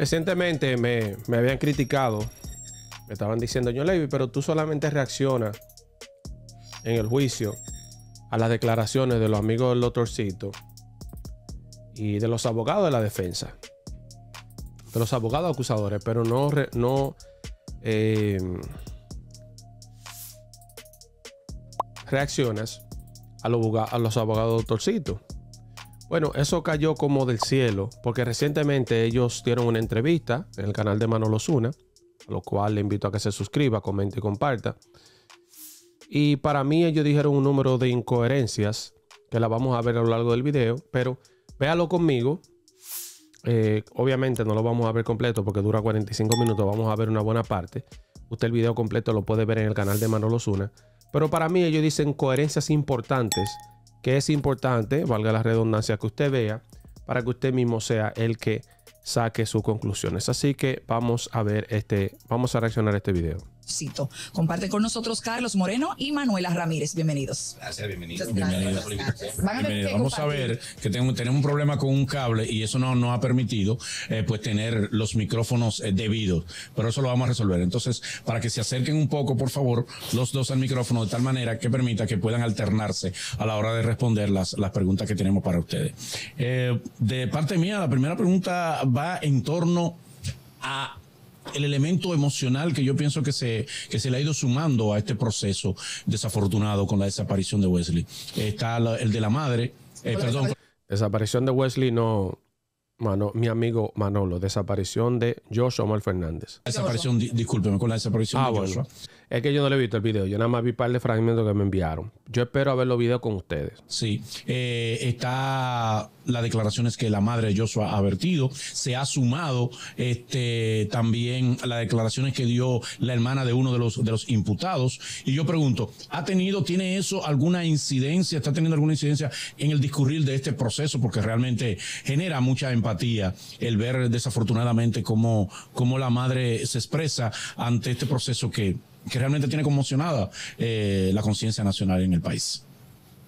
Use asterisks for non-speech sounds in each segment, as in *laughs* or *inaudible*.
Recientemente me, habían criticado, me estaban diciendo, yo Levy, pero tú solamente reaccionas en el juicio a las declaraciones de los amigos del doctorcito y de los abogados de la defensa, de los abogados acusadores, pero no, no eh, reaccionas a los, abogados del doctorcito. Bueno, eso cayó como del cielo, porque recientemente ellos dieron una entrevista en el canal de Manolo Zuna, lo cual le invito a que se suscriba, comente y comparta. Y para mí ellos dijeron un número de incoherencias que la vamos a ver a lo largo del video, pero véalo conmigo. Eh, obviamente no lo vamos a ver completo porque dura 45 minutos, vamos a ver una buena parte. Usted el video completo lo puede ver en el canal de Manolo Zuna. Pero para mí ellos dicen coherencias importantes que es importante, valga la redundancia, que usted vea para que usted mismo sea el que saque sus conclusiones. Así que vamos a ver este, vamos a reaccionar a este video. Cito. Comparte con nosotros Carlos Moreno y Manuela Ramírez. Bienvenidos. Gracias, bienvenidos. Vamos a ver que tenemos un problema con un cable y eso no nos ha permitido eh, pues tener los micrófonos eh, debidos, pero eso lo vamos a resolver. Entonces, para que se acerquen un poco, por favor, los dos al micrófono de tal manera que permita que puedan alternarse a la hora de responder las, las preguntas que tenemos para ustedes. Eh, de parte mía, la primera pregunta va en torno a el elemento emocional que yo pienso que se, que se le ha ido sumando a este proceso desafortunado con la desaparición de Wesley. Está el de la madre, eh, perdón. Desaparición de Wesley no, Mano, mi amigo Manolo, desaparición de Joshua Omar Fernández. Desaparición, discúlpeme, con la desaparición ah, de Joshua. Es que yo no le he visto el video, yo nada más vi un par de fragmentos que me enviaron. Yo espero ver los videos con ustedes. Sí, eh, está las declaraciones que la madre de Joshua ha vertido, se ha sumado este, también las declaraciones que dio la hermana de uno de los, de los imputados. Y yo pregunto, ¿ha tenido, tiene eso alguna incidencia, está teniendo alguna incidencia en el discurrir de este proceso? Porque realmente genera mucha empatía el ver desafortunadamente cómo, cómo la madre se expresa ante este proceso que que realmente tiene conmocionada eh, la conciencia nacional en el país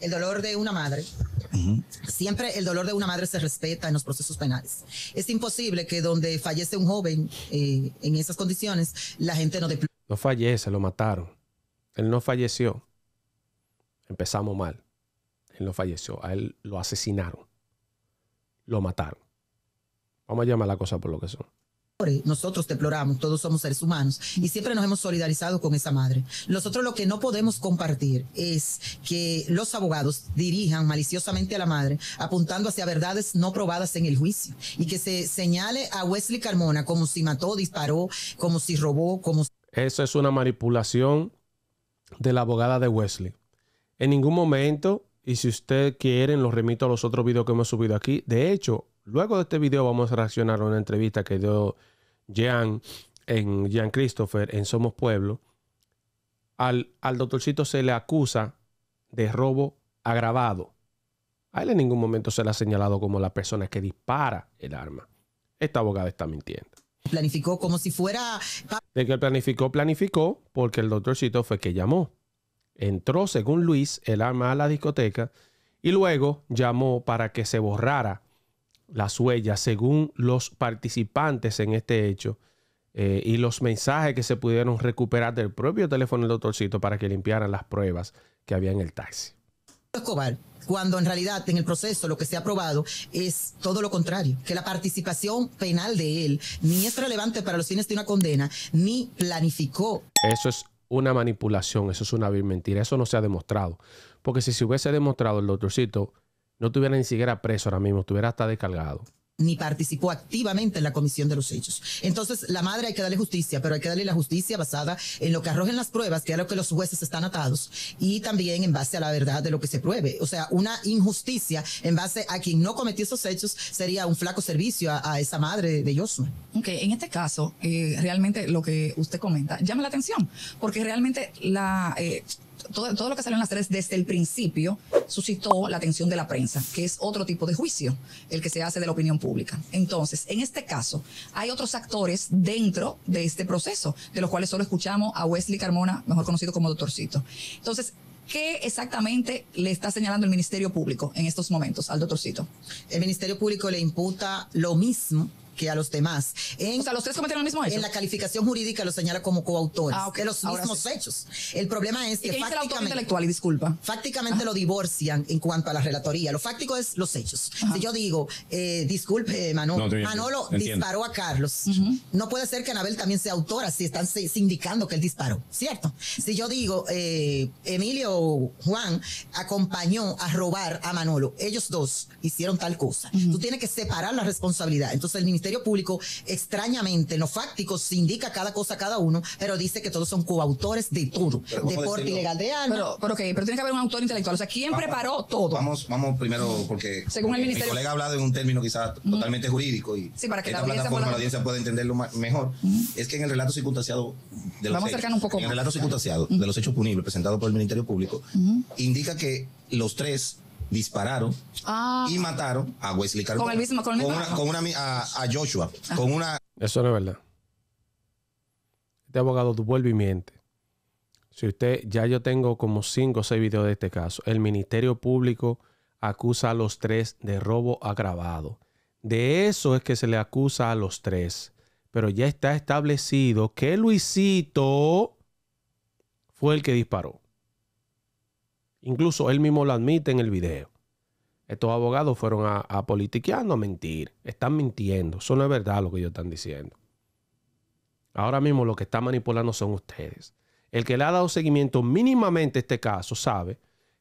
el dolor de una madre. Siempre el dolor de una madre se respeta en los procesos penales. Es imposible que donde fallece un joven eh, en esas condiciones, la gente no deplore. No fallece, lo mataron. Él no falleció. Empezamos mal. Él no falleció. A él lo asesinaron. Lo mataron. Vamos a llamar la cosa por lo que son nosotros deploramos, todos somos seres humanos y siempre nos hemos solidarizado con esa madre. Nosotros lo que no podemos compartir es que los abogados dirijan maliciosamente a la madre apuntando hacia verdades no probadas en el juicio y que se señale a Wesley Carmona como si mató, disparó, como si robó, como... Eso es una manipulación de la abogada de Wesley. En ningún momento, y si usted quiere lo remito a los otros videos que hemos subido aquí. De hecho, Luego de este video vamos a reaccionar a una entrevista que dio Jean, en Jean Christopher en Somos Pueblo. Al, al doctorcito se le acusa de robo agravado. A él en ningún momento se le ha señalado como la persona que dispara el arma. Esta abogada está mintiendo. Planificó como si fuera... De que planificó, planificó porque el doctorcito fue que llamó. Entró, según Luis, el arma a la discoteca y luego llamó para que se borrara las huellas según los participantes en este hecho eh, y los mensajes que se pudieron recuperar del propio teléfono del doctorcito para que limpiaran las pruebas que había en el taxi. Escobar, cuando en realidad en el proceso lo que se ha probado es todo lo contrario, que la participación penal de él ni es relevante para los fines de una condena, ni planificó. Eso es una manipulación, eso es una mentira, eso no se ha demostrado. Porque si se hubiese demostrado el doctorcito no tuviera ni siquiera preso ahora mismo, estuviera hasta descargado ni participó activamente en la comisión de los hechos. Entonces, la madre hay que darle justicia, pero hay que darle la justicia basada en lo que arrojen las pruebas, que es lo que los jueces están atados, y también en base a la verdad de lo que se pruebe. O sea, una injusticia en base a quien no cometió esos hechos sería un flaco servicio a, esa madre de Josué. Ok, en este caso, eh, realmente lo que usted comenta llama la atención, porque realmente la... Eh, todo, lo que salió en las tres desde el principio suscitó la atención de la prensa, que es otro tipo de juicio, el que se hace de la opinión pública. Entonces, en este caso, hay otros actores dentro de este proceso, de los cuales solo escuchamos a Wesley Carmona, mejor conocido como Doctorcito. Entonces, ¿Qué exactamente le está señalando el Ministerio Público en estos momentos al doctorcito? El Ministerio Público le imputa lo mismo que a los demás. o sea, los tres cometieron el mismo hecho. En la calificación jurídica lo señala como coautores ah, de los mismos hechos. El problema es que fácticamente, intelectual y disculpa. Fácticamente lo divorcian en cuanto a la relatoría. Lo fáctico es los hechos. Si yo digo, eh, disculpe, Manolo, Manolo disparó a Carlos. No puede ser que Anabel también sea autora si están sindicando que él disparó, ¿cierto? Si yo digo, eh, Emilio Juan acompañó a robar a Manolo, ellos dos hicieron tal cosa. Tú tienes que separar la responsabilidad. Entonces el ministerio Ministerio Público, extrañamente, no lo fáctico se indica cada cosa a cada uno, pero dice que todos son coautores de todo. Deporte ilegal de armas. Pero, tiene que haber un autor intelectual. O sea, ¿quién preparó todo? Vamos, vamos primero, mm. porque Según el colega ha hablado en un término quizás mm. totalmente jurídico y para que la audiencia pueda entenderlo mejor. Mm. Es que en el relato circunstanciado de los hechos, relato circunstanciado de los hechos punibles presentado por el Ministerio Público, indica que los tres dispararon ah. y mataron a Wesley Carlos. Con el mismo, con, el una, a, Joshua, ah. con una. Eso no es verdad. Este abogado vuelve y miente. Si usted, ya yo tengo como cinco o seis videos de este caso. El Ministerio Público acusa a los tres de robo agravado. De eso es que se le acusa a los tres. Pero ya está establecido que Luisito fue el que disparó. Incluso él mismo lo admite en el video. Estos abogados fueron a, politiquear, a mentir. Están mintiendo. Eso no es verdad lo que ellos están diciendo. Ahora mismo lo que está manipulando son ustedes. El que le ha dado seguimiento mínimamente a este caso sabe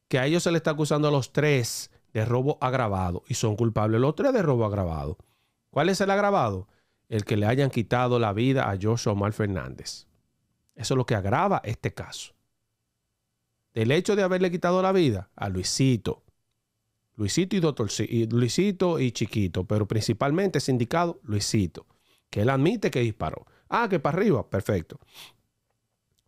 que a ellos se le está acusando a los tres de robo agravado y son culpables los tres de robo agravado. ¿Cuál es el agravado? El que le hayan quitado la vida a Joshua Omar Fernández. Eso es lo que agrava este caso del hecho de haberle quitado la vida a Luisito. Luisito y, Luisito y Chiquito, pero principalmente sindicado Luisito, que él admite que disparó. Ah, que para arriba, perfecto.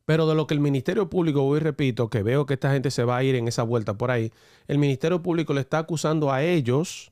Pero de lo que el Ministerio Público, voy y repito, que veo que esta gente se va a ir en esa vuelta por ahí, el Ministerio Público le está acusando a ellos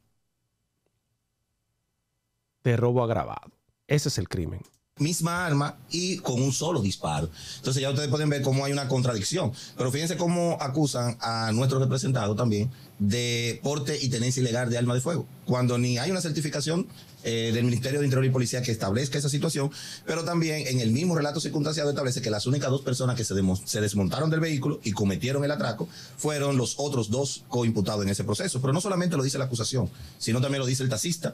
de robo agravado. Ese es el crimen misma arma y con un solo disparo. Entonces ya ustedes pueden ver cómo hay una contradicción. Pero fíjense cómo acusan a nuestro representado también de porte y tenencia ilegal de arma de fuego, cuando ni hay una certificación eh, del Ministerio de Interior y Policía que establezca esa situación, pero también en el mismo relato circunstanciado establece que las únicas dos personas que se, se desmontaron del vehículo y cometieron el atraco fueron los otros dos coimputados en ese proceso. Pero no solamente lo dice la acusación, sino también lo dice el taxista,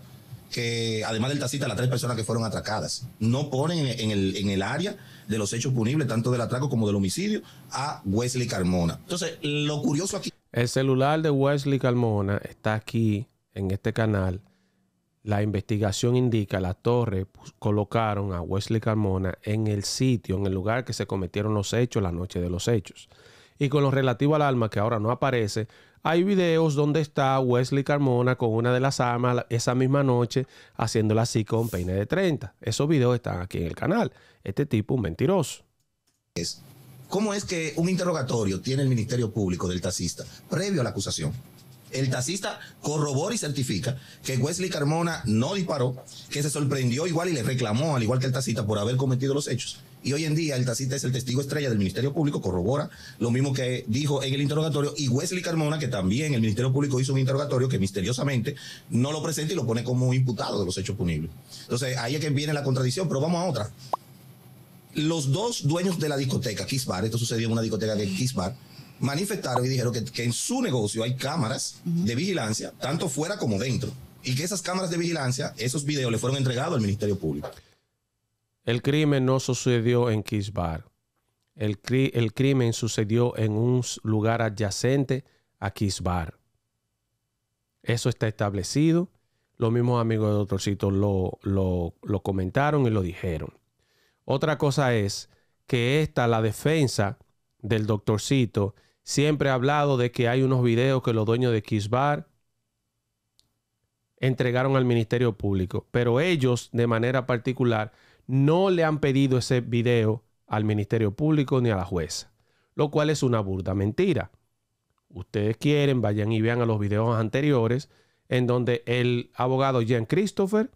que, además del tacita, las tres personas que fueron atracadas, no ponen en el, en el área de los hechos punibles, tanto del atraco como del homicidio, a Wesley Carmona. Entonces, lo curioso aquí. El celular de Wesley Carmona está aquí en este canal. La investigación indica la torre pues, colocaron a Wesley Carmona en el sitio, en el lugar que se cometieron los hechos la noche de los hechos. Y con lo relativo al alma que ahora no aparece, hay videos donde está Wesley Carmona con una de las amas esa misma noche haciéndola así con peine de 30. Esos videos están aquí en el canal. Este tipo un mentiroso. ¿Cómo es que un interrogatorio tiene el Ministerio Público del taxista previo a la acusación? El taxista corrobora y certifica que Wesley Carmona no disparó, que se sorprendió igual y le reclamó, al igual que el taxista, por haber cometido los hechos. Y hoy en día el tacita es el testigo estrella del Ministerio Público, corrobora lo mismo que dijo en el interrogatorio. Y Wesley Carmona, que también el Ministerio Público hizo un interrogatorio que misteriosamente no lo presenta y lo pone como imputado de los hechos punibles. Entonces ahí es que viene la contradicción, pero vamos a otra. Los dos dueños de la discoteca, Kiss esto sucedió en una discoteca de Kisbar, manifestaron y dijeron que, en su negocio hay cámaras de vigilancia, tanto fuera como dentro, y que esas cámaras de vigilancia, esos videos le fueron entregados al Ministerio Público. El crimen no sucedió en Kisbar, El, el, crimen sucedió en un lugar adyacente a Kisbar. Eso está establecido. Los mismos amigos del Doctorcito lo, lo, comentaron y lo dijeron. Otra cosa es que esta, la defensa del Doctorcito, siempre ha hablado de que hay unos videos que los dueños de Kisbar entregaron al Ministerio Público, pero ellos de manera particular no le han pedido ese video al Ministerio Público ni a la jueza, lo cual es una burda mentira. Ustedes quieren, vayan y vean a los videos anteriores en donde el abogado Jean Christopher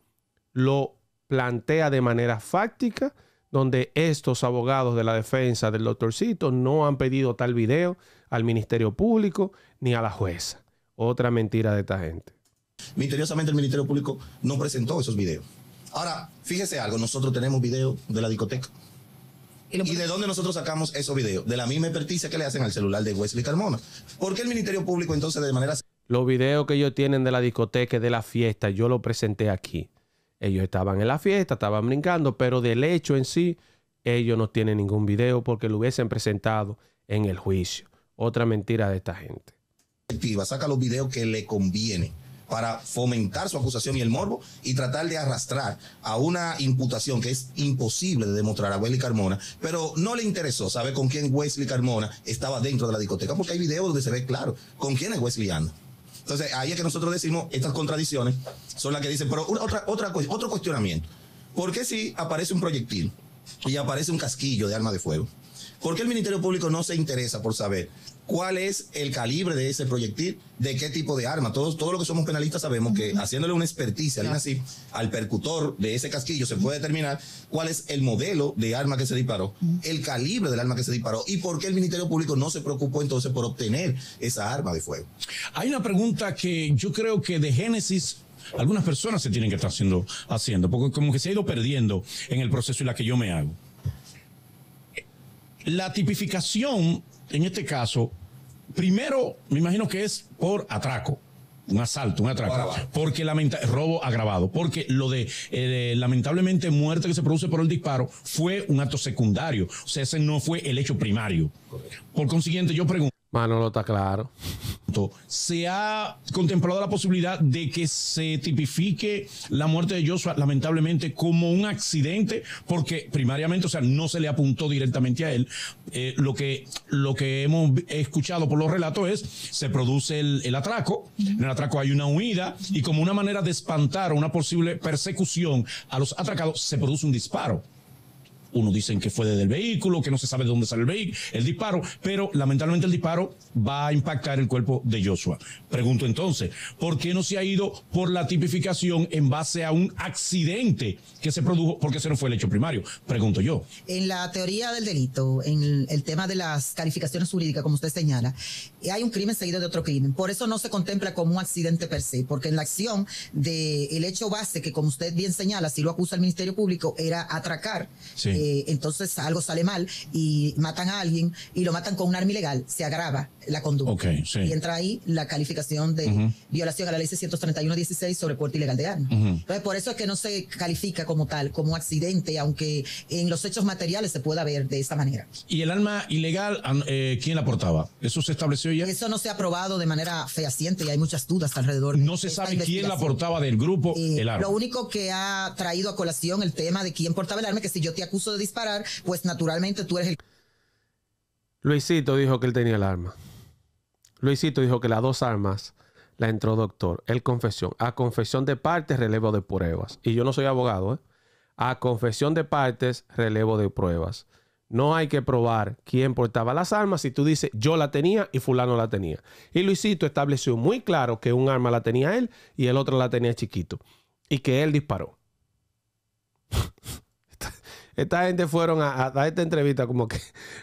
lo plantea de manera fáctica, donde estos abogados de la defensa del doctorcito no han pedido tal video al Ministerio Público ni a la jueza. Otra mentira de esta gente. Misteriosamente el Ministerio Público no presentó esos videos. Ahora, fíjese algo, nosotros tenemos videos de la discoteca. ¿Y, de dónde nosotros sacamos esos videos? De la misma experticia que le hacen al celular de Wesley Carmona. ¿Por qué el Ministerio Público entonces de manera... Los videos que ellos tienen de la discoteca, de la fiesta, yo lo presenté aquí. Ellos estaban en la fiesta, estaban brincando, pero del hecho en sí, ellos no tienen ningún video porque lo hubiesen presentado en el juicio. Otra mentira de esta gente. Saca los videos que le conviene para fomentar su acusación y el morbo y tratar de arrastrar a una imputación que es imposible de demostrar a Wesley Carmona, pero no le interesó saber con quién Wesley Carmona estaba dentro de la discoteca, porque hay videos donde se ve claro con quién es Wesley anda. Entonces, ahí es que nosotros decimos, estas contradicciones son las que dicen, pero otra, otra, otro cuestionamiento. ¿Por qué si aparece un proyectil y aparece un casquillo de arma de fuego? ¿Por qué el Ministerio Público no se interesa por saber cuál es el calibre de ese proyectil, de qué tipo de arma? Todos, los que somos penalistas sabemos que haciéndole una experticia así, al percutor de ese casquillo se puede determinar cuál es el modelo de arma que se disparó, el calibre del arma que se disparó y por qué el Ministerio Público no se preocupó entonces por obtener esa arma de fuego. Hay una pregunta que yo creo que de Génesis algunas personas se tienen que estar haciendo, haciendo, porque como que se ha ido perdiendo en el proceso y la que yo me hago la tipificación, en este caso, primero, me imagino que es por atraco. Un asalto, un atraco. Porque lamenta robo agravado. Porque lo eh, de, lamentablemente muerte que se produce por el disparo fue un acto secundario. O sea, ese no fue el hecho primario. Por consiguiente, yo pregunto. Manolo está claro. Se ha contemplado la posibilidad de que se tipifique la muerte de Joshua, lamentablemente, como un accidente, porque primariamente, o sea, no se le apuntó directamente a él. Eh, lo, que, lo que hemos escuchado por los relatos es, se produce el, el atraco, en el atraco hay una huida, y como una manera de espantar una posible persecución a los atracados, se produce un disparo. Uno dicen que fue desde el vehículo, que no se sabe de dónde sale el el disparo, pero lamentablemente el disparo va a impactar el cuerpo de Joshua. Pregunto entonces, ¿por qué no se ha ido por la tipificación en base a un accidente que se produjo porque ese no fue el hecho primario? Pregunto yo. En la teoría del delito, en el tema de las calificaciones jurídicas, como usted señala, hay un crimen seguido de otro crimen. Por eso no se contempla como un accidente per se, porque en la acción del el hecho base, que como usted bien señala, si lo acusa el Ministerio Público, era atracar. Sí. Eh, entonces algo sale mal y matan a alguien y lo matan con un arma ilegal, se agrava la conducta. Y entra ahí la calificación de violación a la ley 631-16 sobre puerto ilegal de armas. Entonces, por eso es que no se califica como tal, como accidente, aunque en los hechos materiales se pueda ver de esa manera. ¿Y el arma ilegal, ah, eh, quién la portaba? ¿Eso se estableció ya? Eso no se ha probado de manera fehaciente y hay muchas dudas alrededor. no se sabe quién la portaba del grupo, eh, el arma. Lo único que ha traído a colación el tema de quién portaba el arma, que si yo te acuso de disparar, pues naturalmente tú eres el... Luisito dijo que él tenía el arma. Luisito dijo que las dos armas la entró doctor. Él confesión. A confesión de partes, relevo de pruebas. Y yo no soy abogado, ¿eh? A confesión de partes, relevo de pruebas. No hay que probar quién portaba las armas si tú dices yo la tenía y fulano la tenía. Y Luisito estableció muy claro que un arma la tenía él y el otro la tenía chiquito. Y que él disparó. *laughs* esta gente fueron a, esta entrevista como que,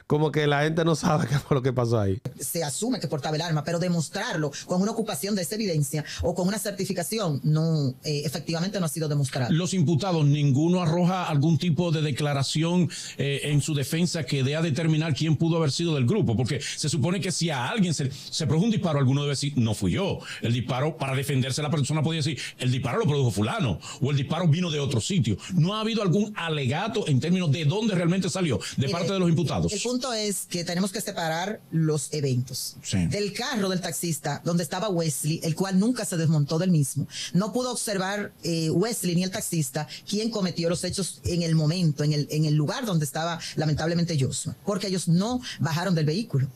como que la gente no sabe qué fue lo que pasó ahí. Se asume que portaba el arma, pero demostrarlo con una ocupación de esa evidencia o con una certificación no, eh, efectivamente no ha sido demostrado. Los imputados, ninguno arroja algún tipo de declaración eh, en su defensa que dé a determinar quién pudo haber sido del grupo, porque se supone que si a alguien se, se produjo un disparo, alguno debe decir, no fui yo. El disparo, para defenderse la persona podía decir, el disparo lo produjo fulano o el disparo vino de otro sitio. No ha habido algún alegato en de dónde realmente salió de parte de los imputados. El punto es que tenemos que separar los eventos. Del carro del taxista, donde estaba Wesley, el cual nunca se desmontó del mismo. No pudo observar eh, Wesley ni el taxista quién cometió los hechos en el momento, en el, en el lugar donde estaba lamentablemente Joshua, porque ellos no bajaron del vehículo.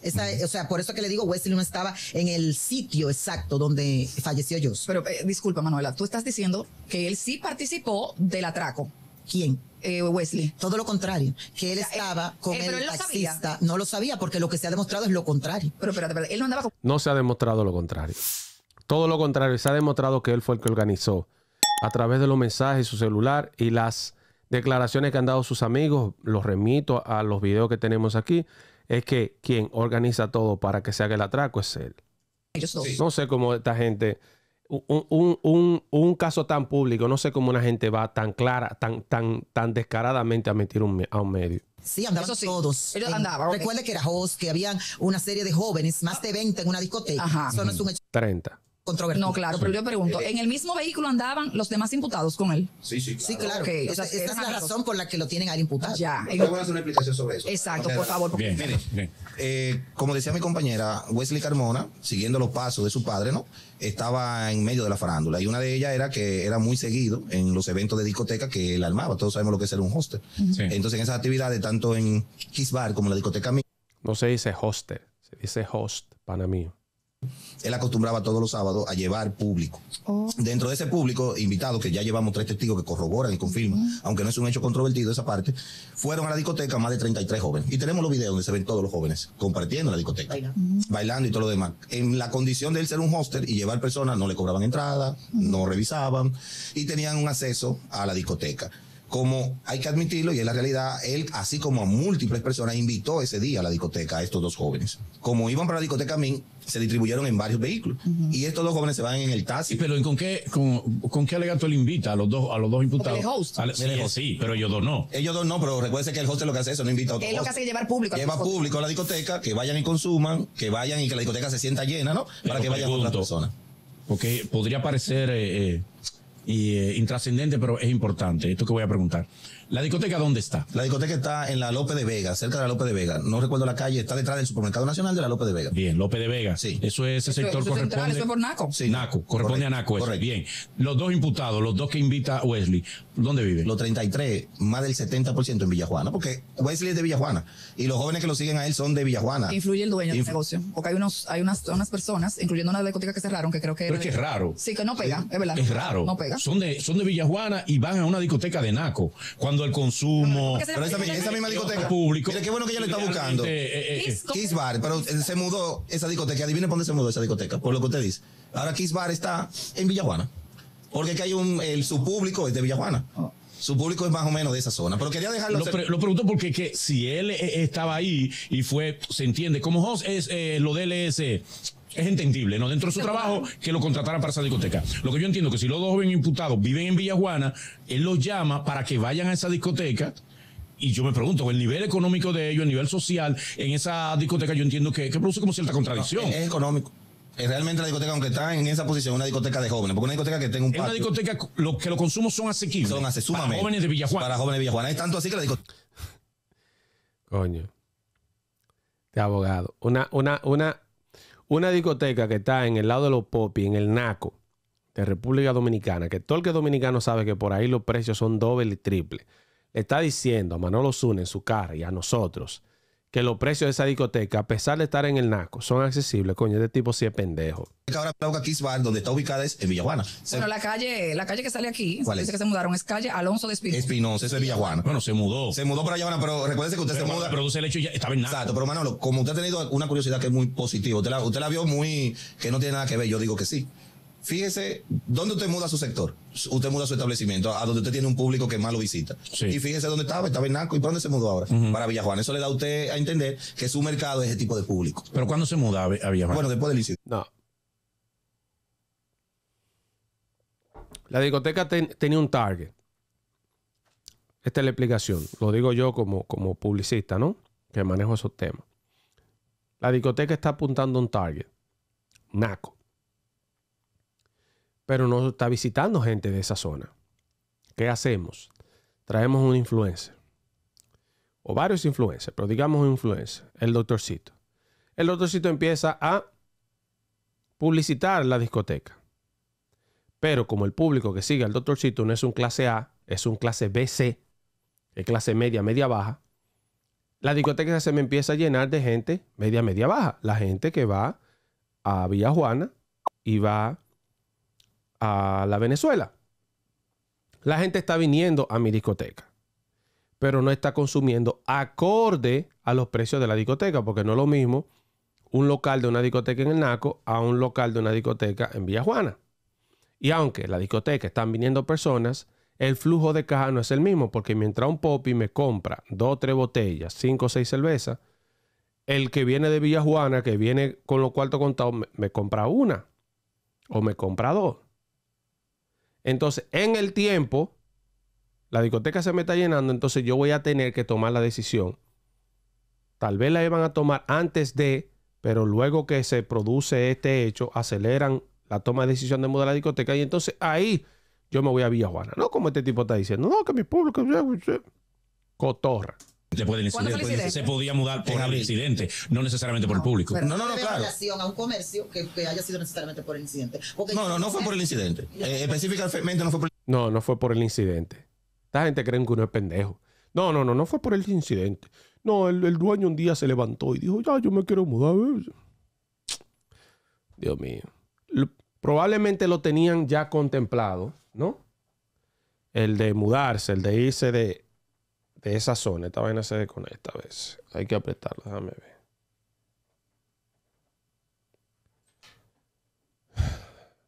O sea, por eso que le digo, Wesley no estaba en el sitio exacto donde falleció Joshua. Pero eh, disculpa, Manuela, tú estás diciendo que él sí participó del atraco. ¿Quién? Eh, Wesley. Todo lo contrario, que él eh, estaba con eh, el taxista. no lo sabía porque lo que se ha demostrado es lo contrario. Pero espérate, él no andaba con... No se ha demostrado lo contrario. Todo lo contrario, se ha demostrado que él fue el que organizó a través de los mensajes, su celular y las declaraciones que han dado sus amigos, los remito a los videos que tenemos aquí, es que quien organiza todo para que se haga el atraco es él. No sé cómo esta gente un, un, un, un, caso tan público, no sé cómo una gente va tan clara, tan, tan, tan descaradamente a meter un, a un medio. Sí, andaban todos. Ellos Recuerde que era host, que habían una serie de jóvenes, más de 20 en una discoteca. Ajá. Eso no es un hecho. 30. No, claro, pero yo pregunto, eh, ¿en el mismo vehículo andaban los demás imputados con él? Sí, sí, claro. Sí, claro. esa es la razón por la que lo tienen al imputado. Ya. hacer una explicación sobre eso. Exacto, por favor. Bien, Mire, eh, como decía mi compañera, Wesley Carmona, siguiendo los pasos de su padre, ¿no? Estaba en medio de la farándula y una de ellas era que era muy seguido en los eventos de discoteca que él armaba. Todos sabemos lo que es ser un hoster. Entonces, en esas actividades, tanto en Kiss como en la discoteca... No se dice hoster se dice host, pana mío él acostumbraba todos los sábados a llevar público. Oh. Dentro de ese público, invitado que ya llevamos tres testigos que corroboran y confirman, aunque no es un hecho controvertido esa parte, fueron a la discoteca más de 33 jóvenes. Y tenemos los videos donde se ven todos los jóvenes compartiendo la discoteca, bailando y todo lo demás. En la condición de él ser un hoster y llevar personas, no le cobraban entrada, no revisaban y tenían un acceso a la discoteca como hay que admitirlo y es la realidad, él, así como a múltiples personas, invitó ese día a la discoteca a estos dos jóvenes. Como iban para la discoteca a mí, se distribuyeron en varios vehículos y estos dos jóvenes se van en el taxi. pero con qué con, qué alegato él invita a los dos a los dos imputados? host. sí, pero ellos dos no. Ellos dos no, pero recuerden que el host lo que hace eso, no invita a otro. Es lo que hace es llevar público. Lleva público a la discoteca, que vayan y consuman, que vayan y que la discoteca se sienta llena, ¿no? Para que vayan otras personas. Porque podría parecer eh, eh, y eh, intrascendente, pero es importante. Esto que voy a preguntar. ¿La discoteca dónde está? La discoteca está en la Lope de Vega, cerca de la López de Vega. No recuerdo la calle, está detrás del supermercado nacional de la Lope de Vega. Bien, Lope de Vega. Sí. Eso es ese sector corresponde. Central, eso es por Naco. Sí, Naco, corresponde a Naco. Correcto. Bien. Los dos imputados, los dos que invita Wesley, ¿dónde vive Los 33, más del 70% en Villajuana, porque Wesley es de Villajuana y los jóvenes que lo siguen a él son de Villajuana. Influye el dueño del negocio, porque hay unos hay unas, personas, incluyendo una discoteca que cerraron que creo que es que raro. Sí, que no pega, es verdad. Es raro. No pega. Son de, son de Villajuana y van a una discoteca de Naco. Cuando el consumo. Ah, pero, esa, misma discoteca. Público. qué bueno que ella lo está buscando. Eh, eh, eh. pero se mudó esa discoteca. Adivine por dónde se mudó esa discoteca, por lo que usted dice. Ahora Kiss está en Villajuana. Porque que hay un. El, su público es de Villajuana. su público es más o menos de esa zona. Pero quería dejarlo. Lo, pregunto porque si él estaba ahí y fue, se entiende, como José, es lo de es entendible, ¿no? Dentro de su trabajo, que lo contrataran para esa discoteca. Lo que yo entiendo que si los dos jóvenes imputados viven en Villajuana, él los llama para que vayan a esa discoteca. Y yo me pregunto, el nivel económico de ellos, el nivel social, en esa discoteca yo entiendo que, produce como cierta contradicción. es económico realmente la discoteca, aunque está en esa posición, una discoteca de jóvenes, porque una discoteca que tenga un patio. una discoteca lo, que los consumos son asequibles. Son asequibles. Para jóvenes de Villajuana. Para jóvenes de Villajuana. Es tanto así que la discoteca. Coño. De abogado. Una, una, una, una discoteca que está en el lado de los popis, en el Naco, de República Dominicana, que todo el que dominicano sabe que por ahí los precios son doble y triple, le está diciendo a Manolo Zune en su carro y a nosotros que los precios de esa discoteca, a pesar de estar en el NACO, son accesibles. Coño, este tipo sí es pendejo. Ahora aquí Bar, donde está ubicada es en Villajuana. Bueno, la calle, la calle que sale aquí, dice que se mudaron, es calle Alonso de Espinosa. Espinosa, eso es Villajuana. Bueno, se mudó. Se mudó para Villajuana, pero recuerde que usted se muda. Produce el hecho y ya estaba en NACO. Exacto, pero Manolo, como usted ha tenido una curiosidad que es muy positiva, usted la, usted la vio muy, que no tiene nada que ver, yo digo que sí fíjese dónde usted muda su sector, usted muda su establecimiento, a donde usted tiene un público que más lo visita. Y fíjese dónde estaba, estaba en Naco, ¿y para dónde se mudó ahora? Para Eso le da a usted a entender que su mercado es ese tipo de público. ¿Pero cuándo se muda a, Bueno, después del incidente. No. La discoteca tenía un target. Esta es la explicación. Lo digo yo como, como publicista, ¿no? Que manejo esos temas. La discoteca está apuntando un target. Naco pero no está visitando gente de esa zona. ¿Qué hacemos? Traemos un influencer o varios influencers, pero digamos un influencer, el doctorcito. El doctorcito empieza a publicitar la discoteca. Pero como el público que sigue al doctorcito no es un clase A, es un clase BC, es clase media, media baja, la discoteca se me empieza a llenar de gente media, media baja. La gente que va a Villa Juana y va a la Venezuela. La gente está viniendo a mi discoteca, pero no está consumiendo acorde a los precios de la discoteca, porque no es lo mismo un local de una discoteca en el Naco a un local de una discoteca en Villa Juana. Y aunque la discoteca están viniendo personas, el flujo de caja no es el mismo, porque mientras un popi me compra dos o tres botellas, cinco o seis cervezas, el que viene de Villa Juana, que viene con los cuartos contados, me compra una o me compra dos. Entonces, en el tiempo, la discoteca se me está llenando, entonces yo voy a tener que tomar la decisión. Tal vez la iban a tomar antes de, pero luego que se produce este hecho, aceleran la toma de decisión de mudar la discoteca y entonces ahí yo me voy a Villa No como este tipo está diciendo, no, que mi público... Cotorra se podía mudar por el incidente, no necesariamente por el público. No, no, no, relación a un comercio que, haya sido necesariamente por el incidente. no, no, no fue por el incidente. Eh, específicamente no fue por el No, no fue por el incidente. Esta gente cree que uno es pendejo. No, no, no, no fue por el incidente. No, el, dueño un día se levantó y dijo, ya, yo me quiero mudar. Dios mío. probablemente lo tenían ya contemplado, ¿no? El de mudarse, el de irse de, de esa zona. Esta vaina se desconecta a veces. Hay que apretarla, déjame ver.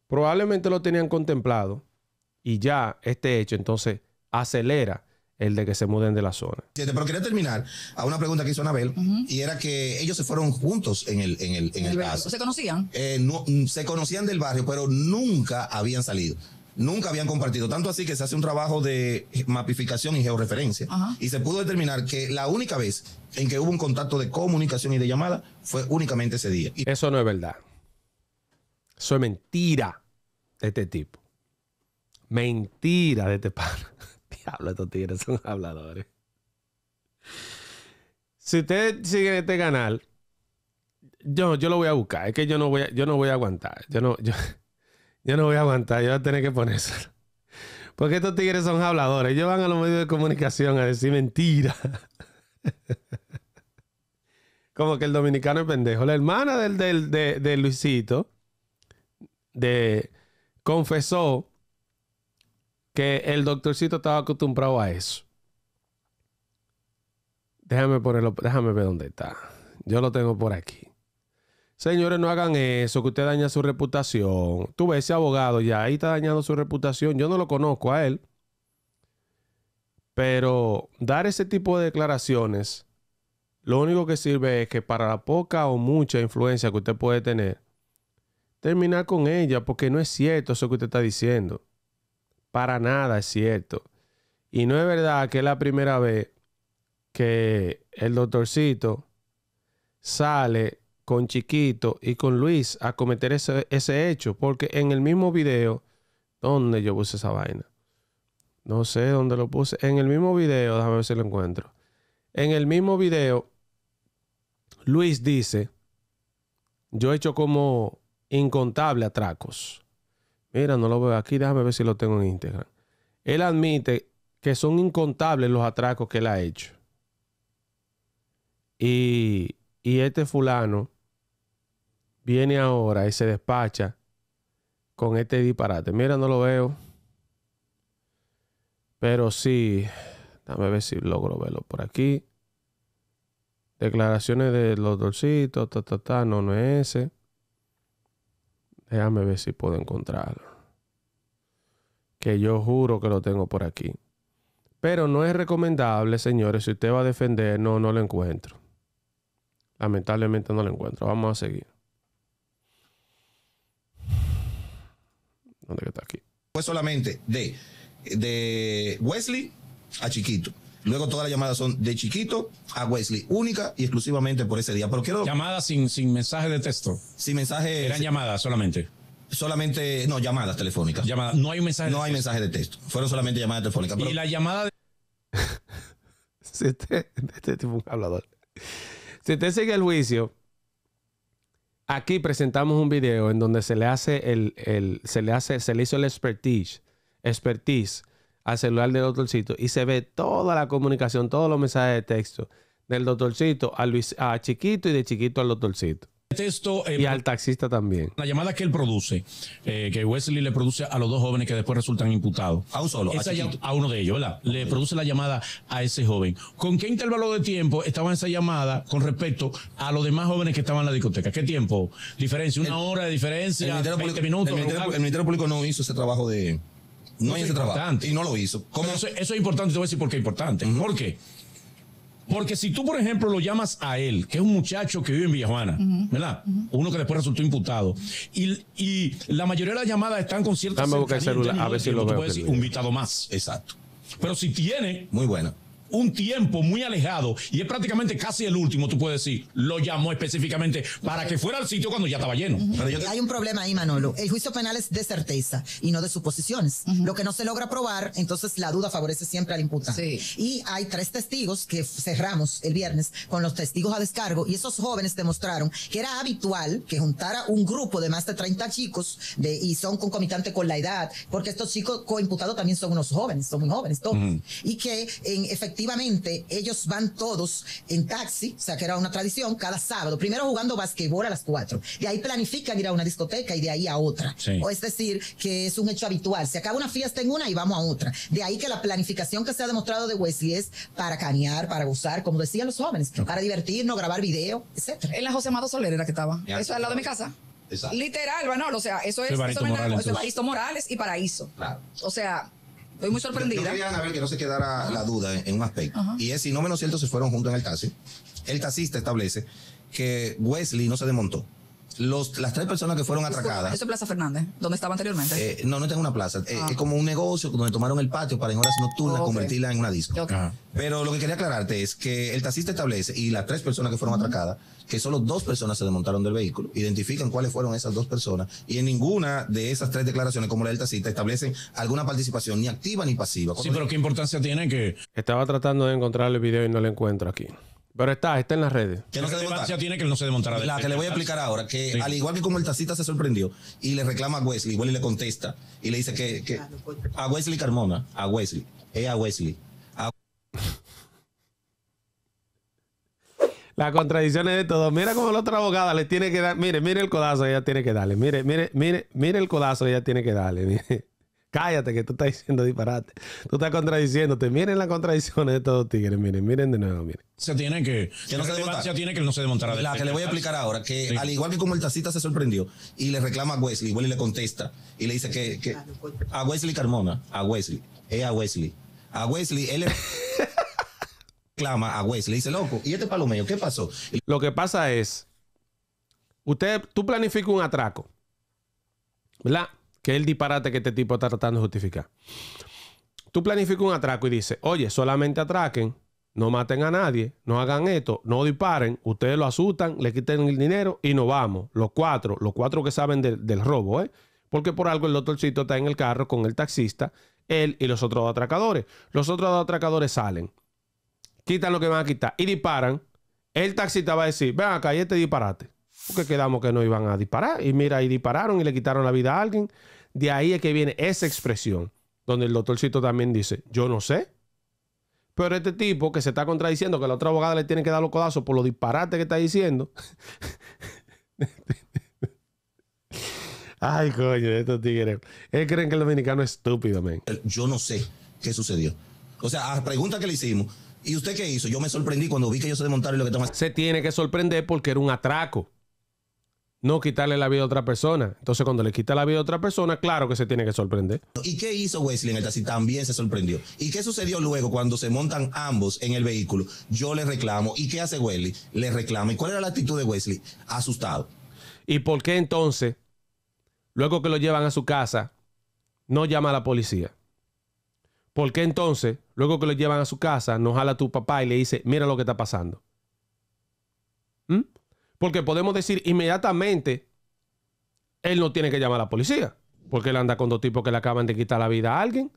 Probablemente lo tenían contemplado y ya este hecho entonces acelera el de que se muden de la zona. Pero quería terminar a una pregunta que hizo Anabel, y era que ellos se fueron juntos en el, en caso. ¿Se conocían? Eh, se conocían del barrio, pero nunca habían salido nunca habían compartido. Tanto así que se hace un trabajo de mapificación y georreferencia. Y se pudo determinar que la única vez en que hubo un contacto de comunicación y de llamada fue únicamente ese día. Eso no es verdad. Eso es mentira de este tipo. Mentira de este par *laughs* Diablo, estos tigres son habladores. Si ustedes siguen este canal, yo, yo lo voy a buscar. Es que yo no voy a, yo no voy a aguantar. Yo no, yo no voy a aguantar, yo voy a tener que ponérselo. *laughs* Porque estos tigres son habladores. Ellos van a los medios de comunicación a decir mentiras. *laughs* Como que el dominicano es pendejo. La hermana del, de, Luisito de, confesó que el doctorcito estaba acostumbrado a eso. Déjame ponerlo, déjame ver dónde está. Yo lo tengo por aquí. Señores, no hagan eso, que usted daña su reputación. Tú ves ese abogado ya, ahí está dañando su reputación. Yo no lo conozco a él. Pero dar ese tipo de declaraciones, lo único que sirve es que para la poca o mucha influencia que usted puede tener, terminar con ella, porque no es cierto eso que usted está diciendo. Para nada es cierto. Y no es verdad que es la primera vez que el doctorcito sale con Chiquito y con Luis a cometer ese, hecho, porque en el mismo video, ¿dónde yo puse esa vaina? No sé dónde lo puse. En el mismo video, déjame ver si lo encuentro. En el mismo video, Luis dice, yo he hecho como incontable atracos. Mira, no lo veo aquí, déjame ver si lo tengo en Instagram. Él admite que son incontables los atracos que él ha hecho. Y, y este fulano viene ahora y se despacha con este disparate. Mira, no lo veo. Pero sí, dame ver si logro verlo por aquí. Declaraciones de los dolcitos, ta, no, no es ese. Déjame ver si puedo encontrarlo. Que yo juro que lo tengo por aquí. Pero no es recomendable, señores, si usted va a defender, no, no lo encuentro. Lamentablemente no lo encuentro. Vamos a seguir. ¿Dónde está aquí? Fue solamente de, de Wesley a Chiquito. Luego todas las llamadas son de chiquito a Wesley, única y exclusivamente por ese día. Pero Llamadas sin, sin mensaje de texto. Sin mensaje. Eran llamadas solamente. Solamente, no, llamadas telefónicas. Llamada. No hay mensaje. No de hay texto. mensaje de texto. Fueron solamente llamadas telefónicas. Y la llamada de... *laughs* si usted, este tipo un hablador. Si usted sigue el juicio, Aquí presentamos un video en donde se le hace el, el se le hace, se le hizo el expertise, expertise al celular del doctorcito y se ve toda la comunicación, todos los mensajes de texto del doctorcito a a Chiquito y de Chiquito al doctorcito. Eh, y al taxista también. La llamada que él produce, eh, que Wesley le produce a los dos jóvenes que después resultan imputados. A un solo. a, uno de ellos, ¿verdad? Le produce la llamada a ese joven. ¿Con qué intervalo de tiempo estaba esa llamada con respecto a los demás jóvenes que estaban en la discoteca? ¿Qué tiempo? ¿Diferencia? ¿Una hora de diferencia? El minutos, el, Ministerio, Público no hizo ese trabajo de, no, hizo ese trabajo. Y no lo hizo. Eso, eso, es importante, te voy a decir por qué es importante. ¿Por qué? Porque si tú, por ejemplo, lo llamas a él, que es un muchacho que vive en Villajuana, ¿verdad? Uno que después resultó imputado, y, y, la mayoría de las llamadas están con ciertas. buscar el celular, a ver si un invitado más, exacto. Pero si tiene, muy buena un tiempo muy alejado y es prácticamente casi el último, tú puedes decir, lo llamó específicamente para que fuera al sitio cuando ya estaba lleno. Hay un problema ahí, Manolo. El juicio penal es de certeza y no de suposiciones. Lo que no se logra probar, entonces la duda favorece siempre al imputado. Y hay tres testigos que cerramos el viernes con los testigos a descargo y esos jóvenes demostraron que era habitual que juntara un grupo de más de 30 chicos de, y son concomitantes con la edad, porque estos chicos coimputados también son unos jóvenes, son muy jóvenes todos. Y que en efectivamente ellos van todos en taxi, o sea que era una tradición, cada sábado, primero jugando basquetbol a las 4, de ahí planifican ir a una discoteca y de ahí a otra. O es decir, que es un hecho habitual, se acaba una fiesta en una y vamos a otra. De ahí que la planificación que se ha demostrado de Wesley es para canear, para gozar, como decían los jóvenes, para divertirnos, grabar video, etc. En la José Amado Soler era que estaba, eso al lado de mi casa. Exacto. Literal, bueno, o sea, eso es, eso Morales, es Morales y Paraíso. Claro. O sea, Estoy muy sorprendida. Yo, yo quería, que no se quedara la duda en, un aspecto. Y es, si no menos cierto, se fueron juntos en el taxi. El taxista establece que Wesley no se desmontó las tres personas que fueron atracadas. ¿Eso es Plaza Fernández? ¿Donde estaba anteriormente? Eh, no, no está una plaza. Eh, ah. Es como un negocio donde tomaron el patio para en horas nocturnas convertirla en una disco. Pero lo que quería aclararte es que el taxista establece y las tres personas que fueron atracadas, que solo dos personas se desmontaron del vehículo, identifican cuáles fueron esas dos personas y en ninguna de esas tres declaraciones, como la del taxista, establecen alguna participación ni activa ni pasiva. Sí, pero qué importancia tiene que... Estaba tratando de encontrar el video y no lo encuentro aquí. Pero está, está en las redes. Que no se tiene que no se La que le voy a explicar ahora, que al igual que como el tacita se sorprendió y le reclama a Wesley, igual le contesta y le dice que, ah, a Wesley Carmona, a Wesley, ella eh, a Wesley. la contradicción contradicciones de todo. Mira cómo la otra abogada le tiene que dar. Mire, mire el codazo, ella tiene que darle. Mire, mire, mire, mire el codazo, ella tiene que darle. Cállate que tú estás diciendo disparate. Tú estás contradiciéndote. Miren las contradicciones de estos tigres. Miren, miren de nuevo, miren. Se tiene que... se tiene que no se desmontar. La que le voy a explicar ahora, que al igual que como el tacita se sorprendió y le reclama a Wesley, y le contesta y le dice que... a Wesley Carmona, a Wesley, es a Wesley. A Wesley, él le... *laughs* clama a Wesley. Dice, loco, ¿y este palomeo qué pasó? Lo que pasa es, usted, tú planificas un atraco, ¿verdad? que es el disparate que este tipo está tratando de justificar. Tú planificas un atraco y dices, oye, solamente atraquen, no maten a nadie, no hagan esto, no disparen, ustedes lo asustan, le quiten el dinero y nos vamos. Los cuatro, los cuatro que saben del robo, ¿eh? Porque por algo el chito está en el carro con el taxista, él y los otros dos atracadores. Los otros dos atracadores salen, quitan lo que van a quitar y disparan. El taxista va a decir, ven acá, y este disparate porque quedamos que no iban a disparar. Y mira, y dispararon y le quitaron la vida a alguien. De ahí es que viene esa expresión, donde el doctorcito también dice, yo no sé. Pero este tipo que se está contradiciendo, que la otra abogada le tiene que dar los codazos por lo disparate que está diciendo. *laughs* Ay, coño, estos tigres. Él creen que el dominicano es estúpido, men. Yo no sé qué sucedió. O sea, a la pregunta que le hicimos, ¿y usted qué hizo? Yo me sorprendí cuando vi que ellos se desmontaron y lo que estaban Se tiene que sorprender porque era un atraco no quitarle la vida a otra persona. Entonces, cuando le quita la vida a otra persona, claro que se tiene que sorprender. ¿Y qué hizo Wesley en el taxi? También se sorprendió. ¿Y qué sucedió luego cuando se montan ambos en el vehículo? Yo le reclamo. ¿Y qué hace Wesley? Le reclamo. ¿Y cuál era la actitud de Wesley? Asustado. ¿Y por qué entonces, luego que lo llevan a su casa, no llama a la policía? ¿Por qué entonces, luego que lo llevan a su casa, no jala a tu papá y le dice, mira lo que está pasando? ¿Mm? Porque podemos decir inmediatamente, él no tiene que llamar a la policía, porque él anda con dos tipos que le acaban de quitar la vida a alguien.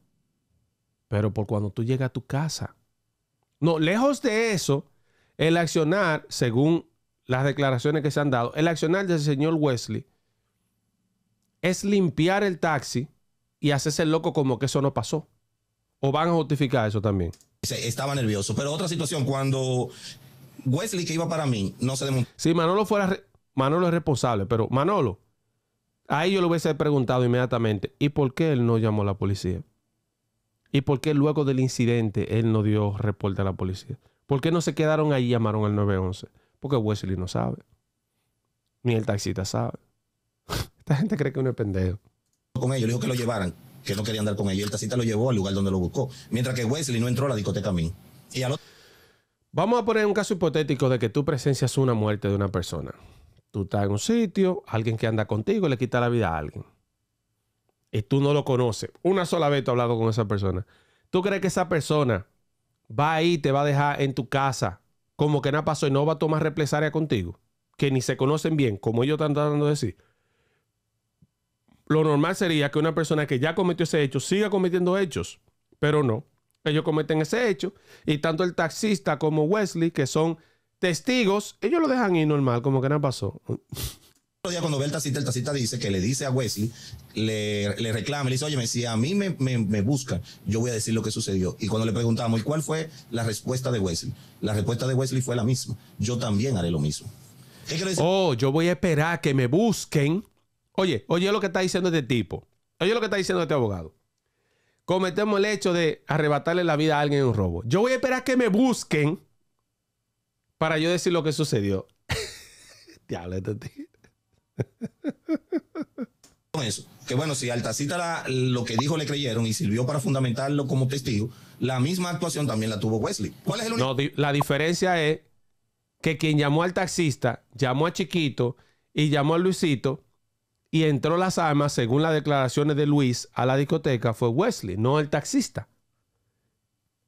Pero por cuando tú llegas a tu casa. No, lejos de eso, el accionar, según las declaraciones que se han dado, el accionar del señor Wesley es limpiar el taxi y hacerse el loco como que eso no pasó. O van a justificar eso también. Estaba nervioso. Pero otra situación, cuando Wesley que iba para mí no se demuestra. Si Manolo fuera. Manolo es responsable, pero Manolo, ahí yo le hubiese preguntado inmediatamente: ¿y por qué él no llamó a la policía? ¿Y por qué luego del incidente él no dio reporte a la policía? ¿Por qué no se quedaron ahí y llamaron al 911? Porque Wesley no sabe. Ni el taxista sabe. *laughs* Esta gente cree que uno es pendejo. Con ellos, dijo que lo llevaran, que no quería andar con ellos. El taxista lo llevó al lugar donde lo buscó. Mientras que Wesley no entró a la discoteca a mí. Y al Vamos a poner un caso hipotético de que tú presencias una muerte de una persona. Tú estás en un sitio, alguien que anda contigo le quita la vida a alguien. Y tú no lo conoces. Una sola vez tú has hablado con esa persona. ¿Tú crees que esa persona va ahí, te va a dejar en tu casa como que nada pasó y no va a tomar represalia contigo? Que ni se conocen bien, como ellos están tratando de decir. Lo normal sería que una persona que ya cometió ese hecho siga cometiendo hechos, pero no ellos cometen ese hecho y tanto el taxista como Wesley, que son testigos, ellos lo dejan ir normal, como que nada pasó. Otro día cuando ve el taxista, el taxista dice que le dice a Wesley, le, le reclama, le dice, oye, si a mí me, me, buscan, yo voy a decir lo que sucedió. Y cuando le preguntamos, ¿y cuál fue la respuesta de Wesley? La respuesta de Wesley fue la misma. Yo también haré lo mismo. Oh, yo voy a esperar que me busquen. Oye, oye lo que está diciendo este tipo. Oye lo que está diciendo este abogado cometemos el hecho de arrebatarle la vida a alguien en un robo. Yo voy a esperar que me busquen para yo decir lo que sucedió. *laughs* Diablo, este tío. Eso, que bueno, si al taxista lo que dijo le creyeron y sirvió para fundamentarlo como testigo, la misma actuación también la tuvo Wesley. ¿Cuál es el único? No, la diferencia es que quien llamó al taxista, llamó a Chiquito y llamó a Luisito y entró las armas, según las declaraciones de Luis, a la discoteca fue Wesley, no el taxista.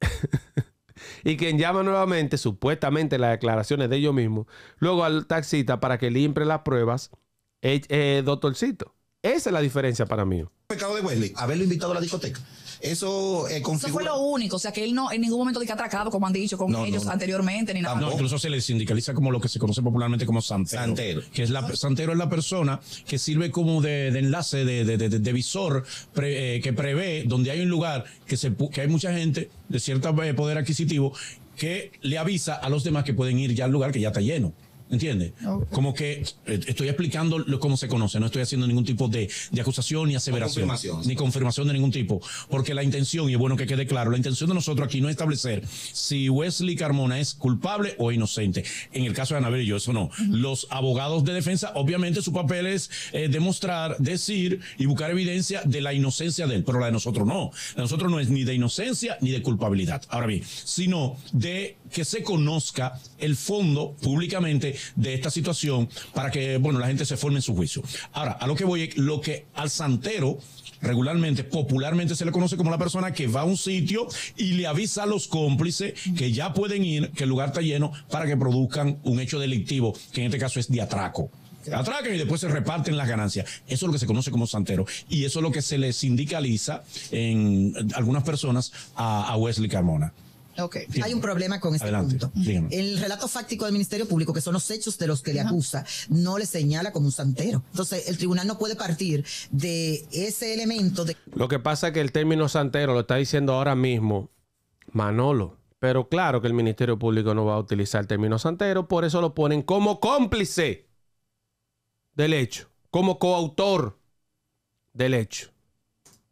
*laughs* y quien llama nuevamente, supuestamente las declaraciones de ellos mismos, luego al taxista para que limpre las pruebas, eh, eh, doctorcito. Esa es la diferencia para mí. Pecado de Wesley, haberlo invitado a la discoteca eso eh, Eso fue lo único, o sea que él no en ningún momento dice atracado, como han dicho con ellos anteriormente, ni nada. No, incluso se le sindicaliza como lo que se conoce popularmente como santero. Santero. Que es la, santero es la persona que sirve como de, enlace, de, de, de visor, eh, que prevé donde hay un lugar que, se, que hay mucha gente de cierto eh, poder adquisitivo que le avisa a los demás que pueden ir ya al lugar que ya está lleno. ¿Entiendes? Como que eh, estoy explicando cómo se conoce, no estoy haciendo ningún tipo de, acusación ni aseveración, ni confirmación de ningún tipo, porque la intención, y es bueno que quede claro, la intención de nosotros aquí no es establecer si Wesley Carmona es culpable o inocente. En el caso de Anabel y yo, eso no. Los abogados de defensa, obviamente su papel es eh, demostrar, decir y buscar evidencia de la inocencia de él, pero la de nosotros no. La de nosotros no es ni de inocencia ni de culpabilidad. Ahora bien, sino de que se conozca el fondo públicamente de esta situación para que, bueno, la gente se forme en su juicio. Ahora, a lo que voy, lo que al santero regularmente, popularmente se le conoce como la persona que va a un sitio y le avisa a los cómplices que ya pueden ir, que el lugar está lleno, para que produzcan un hecho delictivo, que en este caso es de atraco atracan y después se reparten las ganancias. Eso es lo que se conoce como santero. Y eso es lo que se le sindicaliza en algunas personas a, Wesley Carmona hay un problema con este punto. El relato fáctico del Ministerio Público, que son los hechos de los que le acusa, no le señala como un santero. Entonces, el tribunal no puede partir de ese elemento. Lo que pasa es que el término santero lo está diciendo ahora mismo Manolo. Pero claro que el Ministerio Público no va a utilizar el término santero, por eso lo ponen como cómplice del hecho, como coautor del hecho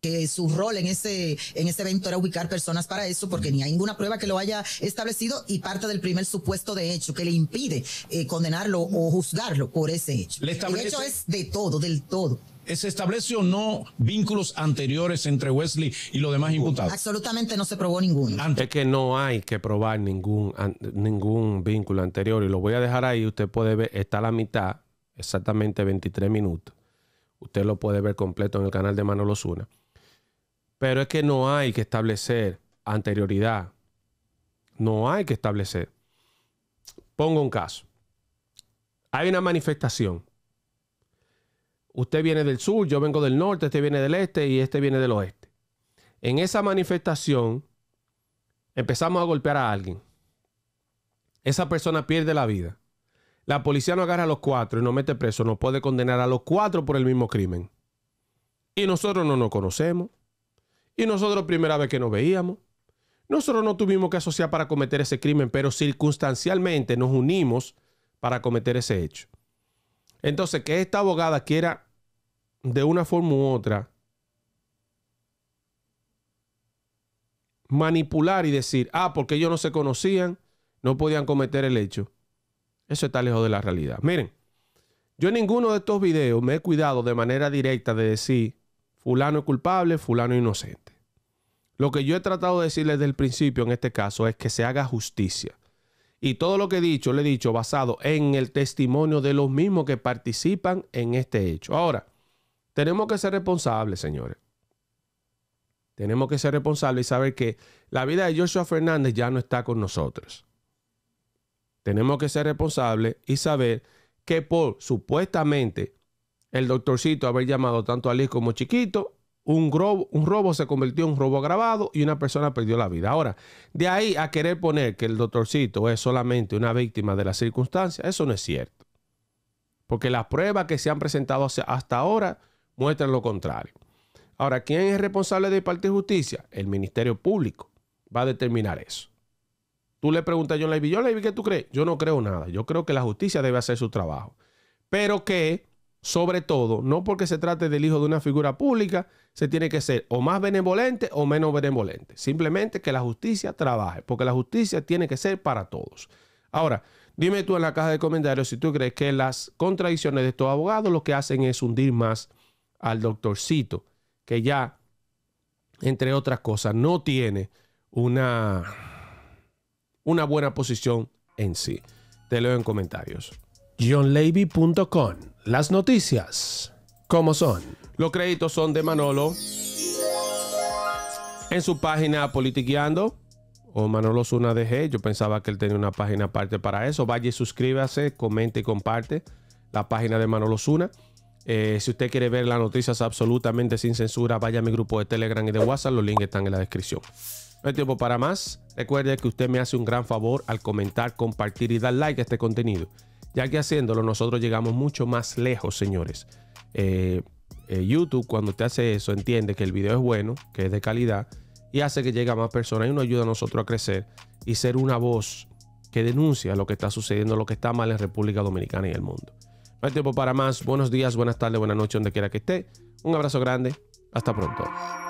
que su rol en ese, en ese evento era ubicar personas para eso, porque ni hay ninguna prueba que lo haya establecido y parte del primer supuesto de hecho que le impide eh, condenarlo o juzgarlo por ese hecho. El hecho es de todo, del todo. ¿Se establece o no vínculos anteriores entre Wesley y los demás imputados? Absolutamente no se probó ninguno. es que no hay que probar ningún, ningún vínculo anterior y lo voy a dejar ahí, usted puede ver, está a la mitad, exactamente 23 minutos. Usted lo puede ver completo en el canal de Manolo Zuna. Pero es que no hay que establecer anterioridad. No hay que establecer. Pongo un caso. Hay una manifestación. Usted viene del sur, yo vengo del norte, este viene del este y este viene del oeste. En esa manifestación empezamos a golpear a alguien. Esa persona pierde la vida. La policía no agarra a los cuatro y no mete preso, no puede condenar a los cuatro por el mismo crimen. Y nosotros no nos conocemos. Y nosotros primera vez que nos veíamos. Nosotros no tuvimos que asociar para cometer ese crimen, pero circunstancialmente nos unimos para cometer ese hecho. Entonces, que esta abogada quiera de una forma u otra manipular y decir, ah, porque ellos no se conocían, no podían cometer el hecho. Eso está lejos de la realidad. Miren, yo en ninguno de estos videos me he cuidado de manera directa de decir fulano es culpable, fulano es inocente. Lo que yo he tratado de decirles desde el principio en este caso es que se haga justicia. Y todo lo que he dicho, le he dicho basado en el testimonio de los mismos que participan en este hecho. Ahora, tenemos que ser responsables, señores. Tenemos que ser responsables y saber que la vida de Joshua Fernández ya no está con nosotros. Tenemos que ser responsables y saber que por supuestamente el doctorcito haber llamado tanto a Liz como Chiquito. Un robo, un robo se convirtió en un robo agravado y una persona perdió la vida. Ahora, de ahí a querer poner que el doctorcito es solamente una víctima de las circunstancias, eso no es cierto. Porque las pruebas que se han presentado hasta ahora muestran lo contrario. Ahora, ¿quién es responsable de parte de justicia? El Ministerio Público va a determinar eso. Tú le preguntas a John Levy, John Levy, ¿qué tú crees? Yo no creo nada. Yo creo que la justicia debe hacer su trabajo. Pero que sobre todo, no porque se trate del hijo de una figura pública, se tiene que ser o más benevolente o menos benevolente. Simplemente que la justicia trabaje, porque la justicia tiene que ser para todos. Ahora, dime tú en la caja de comentarios si tú crees que las contradicciones de estos abogados lo que hacen es hundir más al doctorcito, que ya, entre otras cosas, no tiene una, una buena posición en sí. Te leo en comentarios johnlevy.com. Las noticias, como son? Los créditos son de Manolo en su página Politiqueando o Manolo Zuna DG. Yo pensaba que él tenía una página aparte para eso. Vaya y suscríbase, comente y comparte la página de Manolo Zuna. Eh, si usted quiere ver las noticias absolutamente sin censura, vaya a mi grupo de Telegram y de WhatsApp. Los links están en la descripción. No hay tiempo para más. Recuerde que usted me hace un gran favor al comentar, compartir y dar like a este contenido ya que haciéndolo nosotros llegamos mucho más lejos, señores. Eh, eh, YouTube cuando te hace eso entiende que el video es bueno, que es de calidad y hace que llegue a más personas y nos ayuda a nosotros a crecer y ser una voz que denuncia lo que está sucediendo, lo que está mal en República Dominicana y el mundo. No hay tiempo para más. Buenos días, buenas tardes, buenas noches, donde quiera que esté. Un abrazo grande. Hasta pronto.